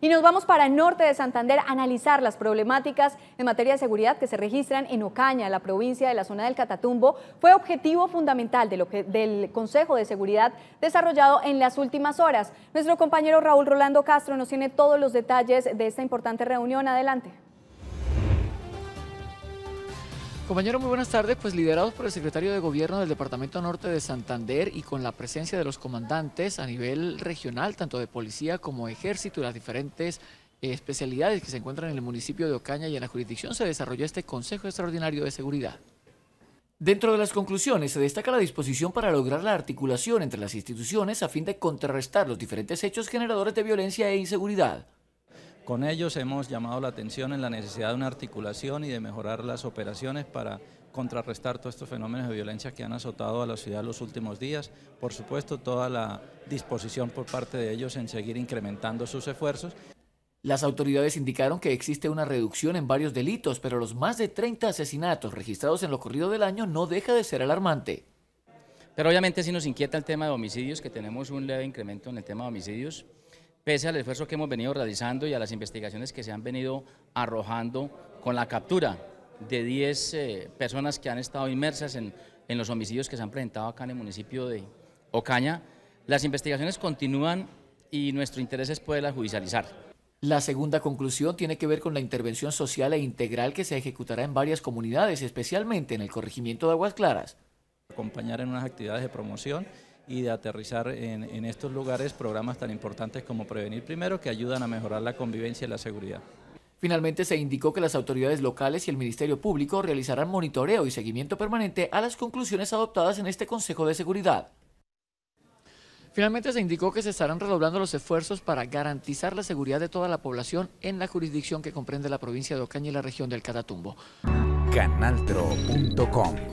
Y nos vamos para el norte de Santander a analizar las problemáticas en materia de seguridad que se registran en Ocaña, la provincia de la zona del Catatumbo. Fue objetivo fundamental que del Consejo de Seguridad desarrollado en las últimas horas. Nuestro compañero Raúl Rolando Castro nos tiene todos los detalles de esta importante reunión. Adelante. Compañero, muy buenas tardes. Pues liderados por el secretario de Gobierno del Departamento Norte de Santander y con la presencia de los comandantes a nivel regional, tanto de policía como ejército y las diferentes eh, especialidades que se encuentran en el municipio de Ocaña y en la jurisdicción, se desarrolló este Consejo Extraordinario de Seguridad. Dentro de las conclusiones se destaca la disposición para lograr la articulación entre las instituciones a fin de contrarrestar los diferentes hechos generadores de violencia e inseguridad. Con ellos hemos llamado la atención en la necesidad de una articulación y de mejorar las operaciones para contrarrestar todos estos fenómenos de violencia que han azotado a la ciudad los últimos días. Por supuesto, toda la disposición por parte de ellos en seguir incrementando sus esfuerzos. Las autoridades indicaron que existe una reducción en varios delitos, pero los más de 30 asesinatos registrados en lo corrido del año no deja de ser alarmante. Pero obviamente sí nos inquieta el tema de homicidios, que tenemos un leve incremento en el tema de homicidios pese al esfuerzo que hemos venido realizando y a las investigaciones que se han venido arrojando con la captura de 10 eh, personas que han estado inmersas en, en, los homicidios que se han presentado acá en el municipio de Ocaña, las investigaciones continúan y nuestro interés es poderlas judicializar. La segunda conclusión tiene que ver con la intervención social e integral que se ejecutará en varias comunidades, especialmente en el corregimiento de Aguas Claras. Acompañar en unas actividades de promoción y de aterrizar en, estos lugares programas tan importantes como Prevenir Primero que ayudan a mejorar la convivencia y la seguridad. Finalmente se indicó que las autoridades locales y el Ministerio Público realizarán monitoreo y seguimiento permanente a las conclusiones adoptadas en este Consejo de Seguridad. Finalmente se indicó que se estarán redoblando los esfuerzos para garantizar la seguridad de toda la población en la jurisdicción que comprende la provincia de Ocaña y la región del Catatumbo. Canaltro.com